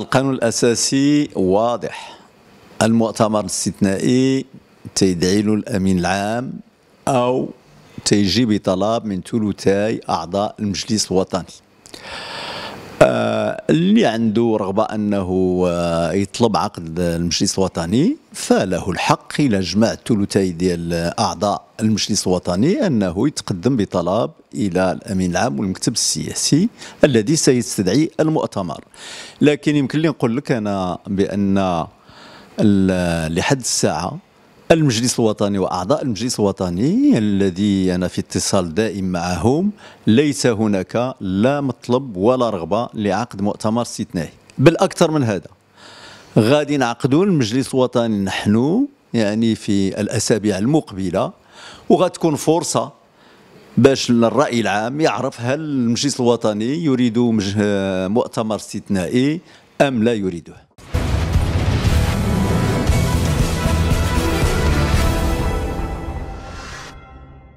القانون الأساسي واضح المؤتمر الاستثنائي تيدعي له الأمين العام أو تيجي بطلب من ثلثي أعضاء المجلس الوطني آه، اللي عنده رغبة أنه آه، يطلب عقد المجلس الوطني فله الحق إلى جمع ثلثي ديال أعضاء المجلس الوطني أنه يتقدم بطلب إلى الأمين العام والمكتب السياسي الذي سيستدعي المؤتمر لكن يمكن لي نقول لك أنا بأن لحد الساعة المجلس الوطني واعضاء المجلس الوطني الذي انا في اتصال دائم معهم ليس هناك لا مطلب ولا رغبه لعقد مؤتمر استثنائي بل اكثر من هذا غادي نعقدوا المجلس الوطني نحن يعني في الاسابيع المقبله وغتكون فرصه باش الراي العام يعرف هل المجلس الوطني يريد مؤتمر استثنائي ام لا يريده